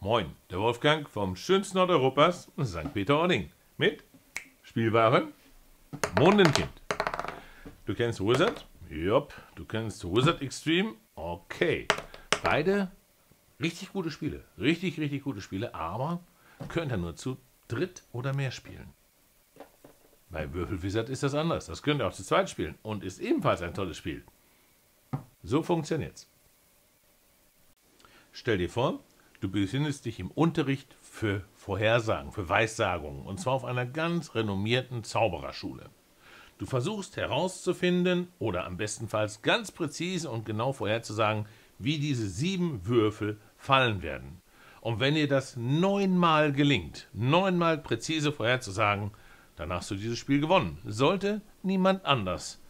Moin, der Wolfgang vom schönsten Nordeuropas, St. Peter-Ording. Mit Spielwaren Mondenkind. Du kennst Wizard? Jop. Du kennst Wizard Extreme? Okay. Beide richtig gute Spiele. Richtig, richtig gute Spiele, aber könnt ihr nur zu dritt oder mehr spielen. Bei Würfelwizard ist das anders. Das könnt ihr auch zu zweit spielen und ist ebenfalls ein tolles Spiel. So funktioniert's. Stell dir vor, Du befindest dich im Unterricht für Vorhersagen, für Weissagungen, und zwar auf einer ganz renommierten Zaubererschule. Du versuchst herauszufinden oder am bestenfalls ganz präzise und genau vorherzusagen, wie diese sieben Würfel fallen werden. Und wenn dir das neunmal gelingt, neunmal präzise vorherzusagen, dann hast du dieses Spiel gewonnen. Sollte niemand anders.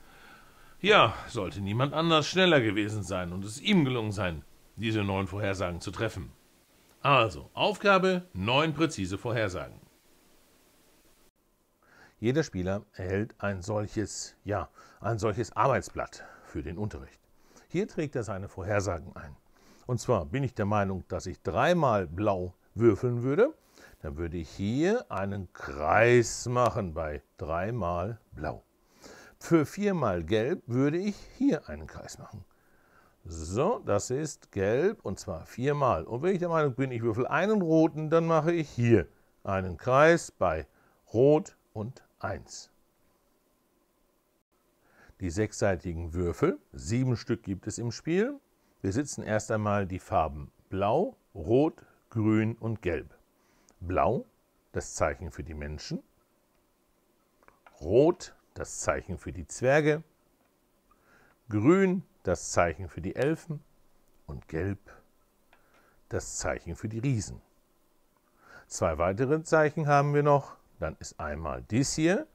Ja, sollte niemand anders schneller gewesen sein und es ihm gelungen sein, diese neun Vorhersagen zu treffen. Also, Aufgabe 9 präzise Vorhersagen. Jeder Spieler erhält ein solches, ja, ein solches Arbeitsblatt für den Unterricht. Hier trägt er seine Vorhersagen ein. Und zwar bin ich der Meinung, dass ich dreimal blau würfeln würde, dann würde ich hier einen Kreis machen bei dreimal blau. Für viermal gelb würde ich hier einen Kreis machen. So, das ist gelb und zwar viermal. Und wenn ich der Meinung bin, ich würfel einen roten, dann mache ich hier einen Kreis bei rot und 1. Die sechsseitigen Würfel, sieben Stück gibt es im Spiel, besitzen erst einmal die Farben blau, rot, grün und gelb. Blau, das Zeichen für die Menschen, rot, das Zeichen für die Zwerge, grün, das Zeichen für die Elfen und gelb das Zeichen für die Riesen. Zwei weitere Zeichen haben wir noch. Dann ist einmal dies hier,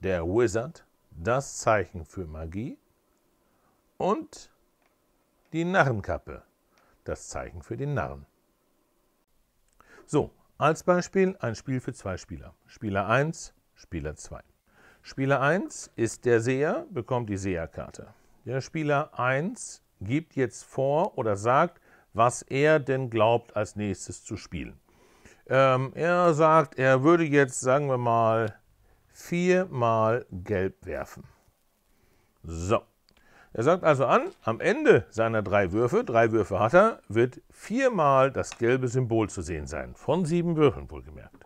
der Wizard, das Zeichen für Magie und die Narrenkappe, das Zeichen für den Narren. So, als Beispiel ein Spiel für zwei Spieler. Spieler 1, Spieler 2. Spieler 1 ist der Seher, bekommt die Seherkarte. Der Spieler 1 gibt jetzt vor oder sagt, was er denn glaubt, als nächstes zu spielen. Ähm, er sagt, er würde jetzt, sagen wir mal, viermal gelb werfen. So. Er sagt also an, am Ende seiner drei Würfe, drei Würfe hat er, wird viermal das gelbe Symbol zu sehen sein. Von sieben Würfeln wohlgemerkt.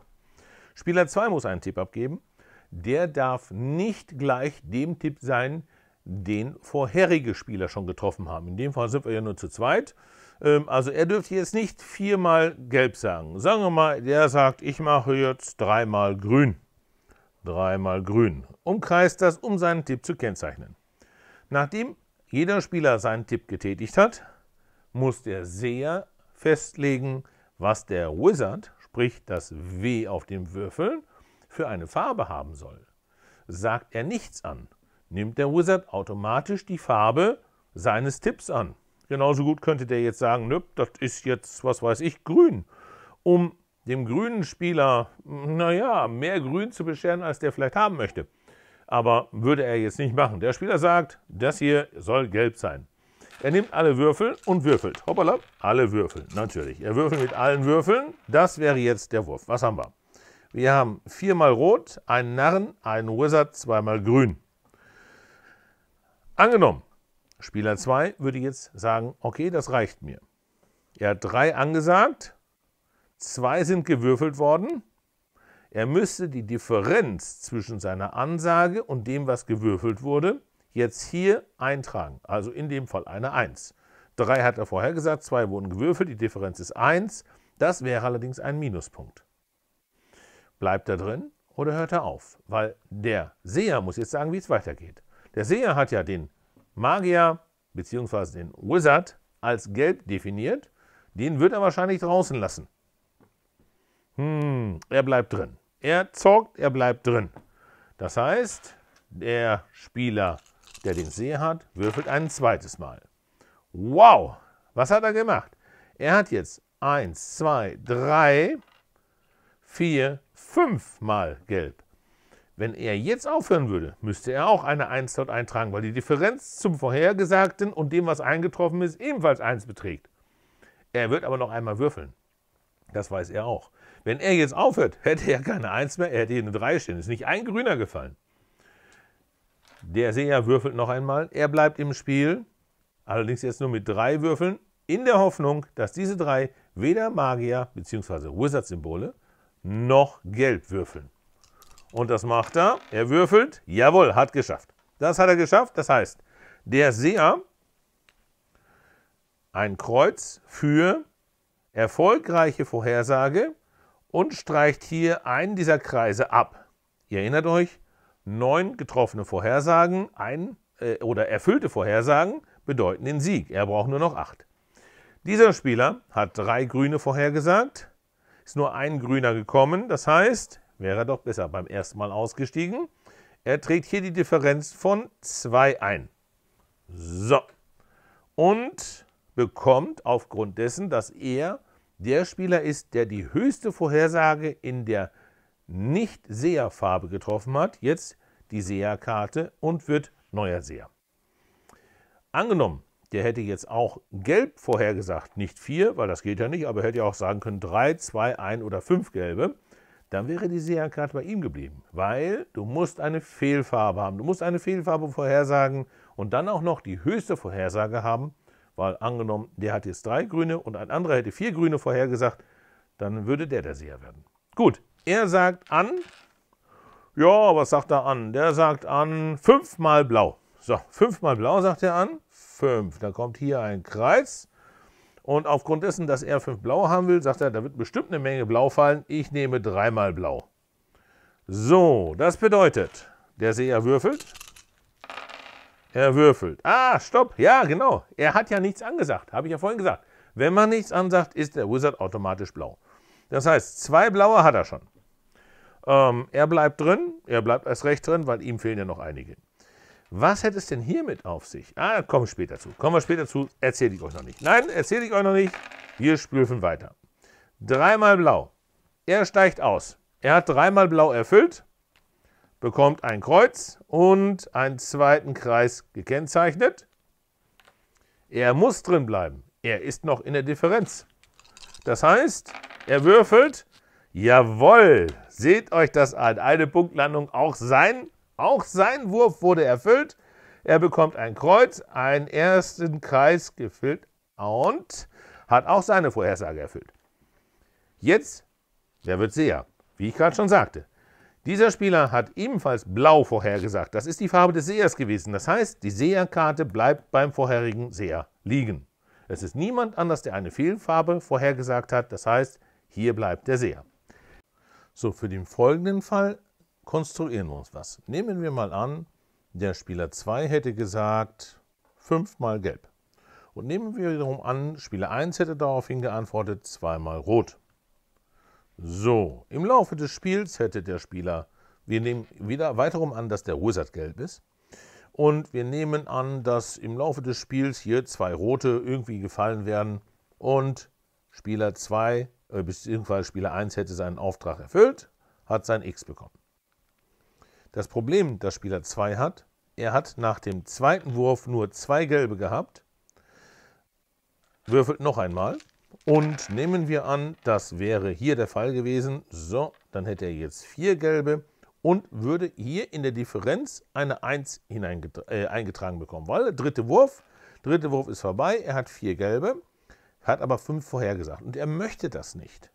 Spieler 2 muss einen Tipp abgeben. Der darf nicht gleich dem Tipp sein, den vorherige Spieler schon getroffen haben. In dem Fall sind wir ja nur zu zweit. Ähm, also er dürfte jetzt nicht viermal gelb sagen. Sagen wir mal, der sagt, ich mache jetzt dreimal grün. Dreimal grün. Umkreist das, um seinen Tipp zu kennzeichnen. Nachdem jeder Spieler seinen Tipp getätigt hat, muss der Seher festlegen, was der Wizard, sprich das W auf dem Würfel, für eine Farbe haben soll. Sagt er nichts an, nimmt der Wizard automatisch die Farbe seines Tipps an. Genauso gut könnte der jetzt sagen, nö, das ist jetzt, was weiß ich, grün. Um dem grünen Spieler, naja, mehr grün zu bescheren, als der vielleicht haben möchte. Aber würde er jetzt nicht machen. Der Spieler sagt, das hier soll gelb sein. Er nimmt alle Würfel und würfelt. Hoppala, alle Würfel, natürlich. Er würfelt mit allen Würfeln. Das wäre jetzt der Wurf. Was haben wir? Wir haben viermal rot, einen Narren, einen Wizard, zweimal grün. Angenommen, Spieler 2 würde jetzt sagen, okay, das reicht mir. Er hat 3 angesagt, 2 sind gewürfelt worden. Er müsste die Differenz zwischen seiner Ansage und dem, was gewürfelt wurde, jetzt hier eintragen. Also in dem Fall eine 1. 3 hat er vorher gesagt, 2 wurden gewürfelt, die Differenz ist 1. Das wäre allerdings ein Minuspunkt. Bleibt er drin oder hört er auf? Weil der Seher muss jetzt sagen, wie es weitergeht. Der Seher hat ja den Magier bzw. den Wizard als gelb definiert. Den wird er wahrscheinlich draußen lassen. Hm, er bleibt drin. Er zockt, er bleibt drin. Das heißt, der Spieler, der den See hat, würfelt ein zweites Mal. Wow, was hat er gemacht? Er hat jetzt 1, 2, 3, 4, 5 Mal gelb. Wenn er jetzt aufhören würde, müsste er auch eine 1 dort eintragen, weil die Differenz zum Vorhergesagten und dem, was eingetroffen ist, ebenfalls 1 beträgt. Er wird aber noch einmal würfeln. Das weiß er auch. Wenn er jetzt aufhört, hätte er keine 1 mehr, er hätte hier eine 3 stehen. Ist nicht ein Grüner gefallen. Der Seher würfelt noch einmal. Er bleibt im Spiel, allerdings jetzt nur mit 3 Würfeln, in der Hoffnung, dass diese 3 weder Magier bzw. Wizard-Symbole noch Gelb würfeln. Und das macht er. Er würfelt. Jawohl, hat geschafft. Das hat er geschafft. Das heißt, der Seher ein Kreuz für erfolgreiche Vorhersage und streicht hier einen dieser Kreise ab. Ihr erinnert euch, neun getroffene Vorhersagen ein, äh, oder erfüllte Vorhersagen bedeuten den Sieg. Er braucht nur noch acht. Dieser Spieler hat drei Grüne vorhergesagt, ist nur ein Grüner gekommen. Das heißt, Wäre er doch besser beim ersten Mal ausgestiegen. Er trägt hier die Differenz von 2 ein. So. Und bekommt aufgrund dessen, dass er der Spieler ist, der die höchste Vorhersage in der Nicht-Seher-Farbe getroffen hat, jetzt die Seher-Karte und wird neuer Seher. Angenommen, der hätte jetzt auch gelb vorhergesagt, nicht 4, weil das geht ja nicht, aber hätte ja auch sagen können 3, 2, 1 oder 5 gelbe dann wäre die Seherkarte bei ihm geblieben, weil du musst eine Fehlfarbe haben. Du musst eine Fehlfarbe vorhersagen und dann auch noch die höchste Vorhersage haben, weil angenommen, der hat jetzt drei Grüne und ein anderer hätte vier Grüne vorhergesagt, dann würde der der Seher werden. Gut, er sagt an, ja, was sagt er an? Der sagt an fünfmal blau. So, fünfmal blau sagt er an, fünf. Da kommt hier ein Kreis und aufgrund dessen, dass er fünf blaue haben will, sagt er, da wird bestimmt eine Menge blau fallen. Ich nehme dreimal blau. So, das bedeutet, der Seher würfelt. Er würfelt. Ah, stopp. Ja, genau. Er hat ja nichts angesagt. Habe ich ja vorhin gesagt. Wenn man nichts ansagt, ist der Wizard automatisch blau. Das heißt, zwei blaue hat er schon. Ähm, er bleibt drin. Er bleibt erst recht drin, weil ihm fehlen ja noch einige. Was hätte es denn hiermit auf sich? Ah, kommen wir später zu. Kommen wir später zu. Erzähle ich euch noch nicht. Nein, erzähle ich euch noch nicht. Wir spülfen weiter. Dreimal blau. Er steigt aus. Er hat dreimal blau erfüllt, bekommt ein Kreuz und einen zweiten Kreis gekennzeichnet. Er muss drin bleiben. Er ist noch in der Differenz. Das heißt, er würfelt. Jawohl, seht euch das an. Eine Punktlandung auch sein auch sein Wurf wurde erfüllt. Er bekommt ein Kreuz, einen ersten Kreis gefüllt und hat auch seine Vorhersage erfüllt. Jetzt, wer wird Seher? Wie ich gerade schon sagte. Dieser Spieler hat ebenfalls blau vorhergesagt. Das ist die Farbe des Sehers gewesen. Das heißt, die Seherkarte bleibt beim vorherigen Seher liegen. Es ist niemand anders, der eine Fehlfarbe vorhergesagt hat. Das heißt, hier bleibt der Seher. So, für den folgenden Fall konstruieren wir uns was. Nehmen wir mal an, der Spieler 2 hätte gesagt 5 mal gelb. Und nehmen wir wiederum an, Spieler 1 hätte daraufhin geantwortet 2 mal rot. So, im Laufe des Spiels hätte der Spieler, wir nehmen wieder weiterum an, dass der Wizard gelb ist. Und wir nehmen an, dass im Laufe des Spiels hier zwei rote irgendwie gefallen werden und Spieler 2, äh, beziehungsweise Spieler 1 hätte seinen Auftrag erfüllt, hat sein X bekommen. Das Problem, das Spieler 2 hat, er hat nach dem zweiten Wurf nur zwei gelbe gehabt, würfelt noch einmal und nehmen wir an, das wäre hier der Fall gewesen. So, dann hätte er jetzt vier gelbe und würde hier in der Differenz eine 1 äh, eingetragen bekommen, weil der dritte Wurf, dritte Wurf ist vorbei, er hat vier gelbe, hat aber fünf vorhergesagt und er möchte das nicht.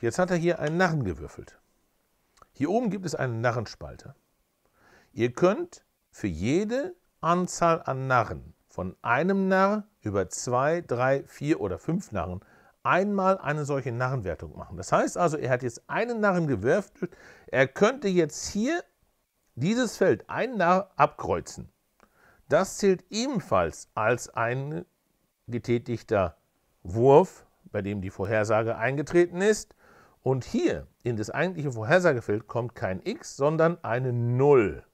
Jetzt hat er hier einen Narren gewürfelt. Hier oben gibt es eine Narrenspalte. Ihr könnt für jede Anzahl an Narren, von einem Narr über zwei, drei, vier oder fünf Narren, einmal eine solche Narrenwertung machen. Das heißt also, er hat jetzt einen Narren gewürfelt. Er könnte jetzt hier dieses Feld einen Narr abkreuzen. Das zählt ebenfalls als ein getätigter Wurf, bei dem die Vorhersage eingetreten ist. Und hier in das eigentliche Vorhersagefeld kommt kein x, sondern eine 0.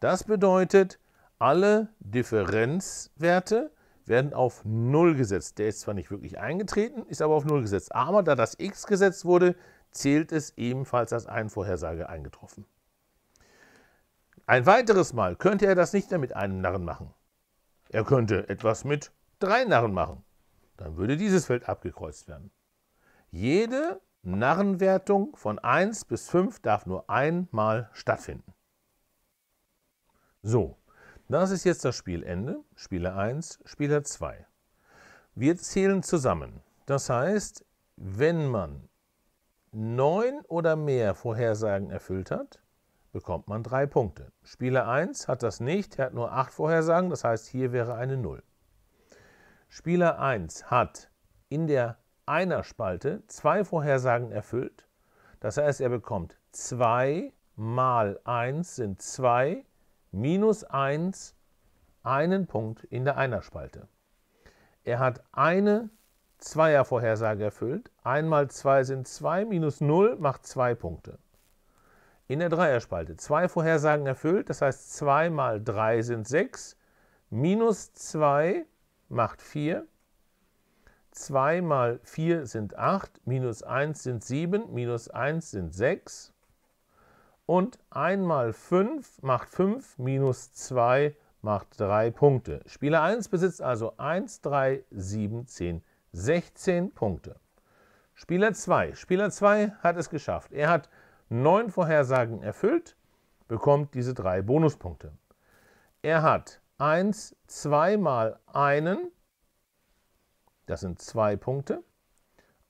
Das bedeutet, alle Differenzwerte werden auf 0 gesetzt. Der ist zwar nicht wirklich eingetreten, ist aber auf 0 gesetzt. Aber da das x gesetzt wurde, zählt es ebenfalls als eine Vorhersage eingetroffen. Ein weiteres Mal könnte er das nicht mehr mit einem Narren machen. Er könnte etwas mit drei Narren machen. Dann würde dieses Feld abgekreuzt werden. Jede Narrenwertung von 1 bis 5 darf nur einmal stattfinden. So, das ist jetzt das Spielende. Spieler 1, Spieler 2. Wir zählen zusammen. Das heißt, wenn man 9 oder mehr Vorhersagen erfüllt hat, bekommt man 3 Punkte. Spieler 1 hat das nicht, er hat nur 8 Vorhersagen, das heißt, hier wäre eine 0. Spieler 1 hat in der einer Spalte zwei Vorhersagen erfüllt. Das heißt, er bekommt 2 mal 1 sind 2 minus 1 einen Punkt in der einer Spalte. Er hat eine Zweiervorhersage erfüllt. 1 mal 2 sind 2 minus 0 macht 2 Punkte. In der Dreierspalte zwei Vorhersagen erfüllt, das heißt 2 mal 3 sind 6 minus 2 macht 4 2 mal 4 sind 8, minus 1 sind 7, minus 1 sind 6. Und 1 mal 5 macht 5, minus 2 macht 3 Punkte. Spieler 1 besitzt also 1, 3, 7, 10, 16 Punkte. Spieler 2. Spieler 2 hat es geschafft. Er hat 9 Vorhersagen erfüllt, bekommt diese 3 Bonuspunkte. Er hat 1, 2 mal einen das sind zwei Punkte.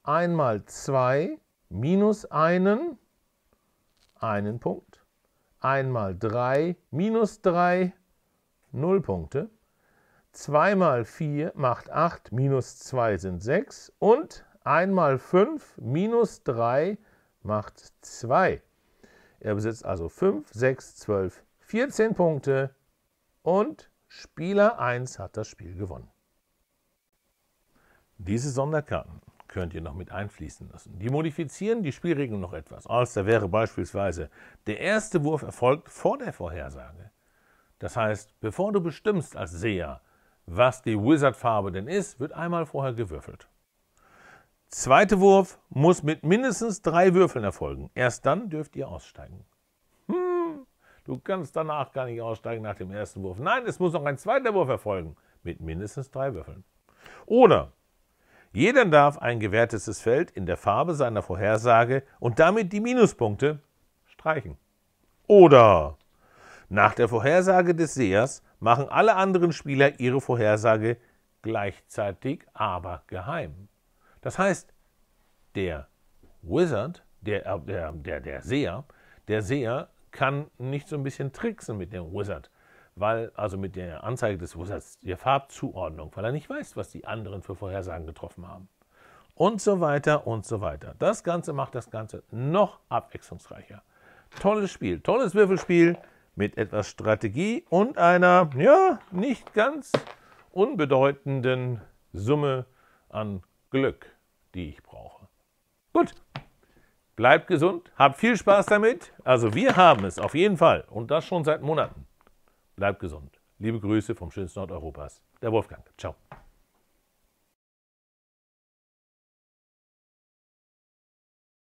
Einmal zwei minus einen, einen Punkt. Einmal drei minus drei, null Punkte. 2 mal 4 macht 8, minus 2 sind 6 und 1 mal 5 minus 3 macht 2. Er besitzt also 5, 6, 12, 14 Punkte und Spieler 1 hat das Spiel gewonnen. Diese Sonderkarten könnt ihr noch mit einfließen lassen. Die modifizieren die Spielregeln noch etwas. Als da wäre beispielsweise der erste Wurf erfolgt vor der Vorhersage. Das heißt, bevor du bestimmst als Seher, was die Wizard-Farbe denn ist, wird einmal vorher gewürfelt. Zweiter Wurf muss mit mindestens drei Würfeln erfolgen. Erst dann dürft ihr aussteigen. Hm, du kannst danach gar nicht aussteigen nach dem ersten Wurf. Nein, es muss noch ein zweiter Wurf erfolgen mit mindestens drei Würfeln. Oder jeder darf ein gewertetes Feld in der Farbe seiner Vorhersage und damit die Minuspunkte streichen. Oder nach der Vorhersage des Sehers machen alle anderen Spieler ihre Vorhersage gleichzeitig, aber geheim. Das heißt, der Wizard, der, äh, der, der, der Seher, der Seher kann nicht so ein bisschen tricksen mit dem Wizard weil also mit der Anzeige des Wizards der Farbzuordnung, weil er nicht weiß, was die anderen für Vorhersagen getroffen haben. Und so weiter und so weiter. Das Ganze macht das Ganze noch abwechslungsreicher. Tolles Spiel, tolles Würfelspiel mit etwas Strategie und einer, ja, nicht ganz unbedeutenden Summe an Glück, die ich brauche. Gut, bleibt gesund, habt viel Spaß damit. Also wir haben es auf jeden Fall und das schon seit Monaten bleibt gesund. Liebe Grüße vom schönsten Nord Europas, der Wolfgang. Ciao.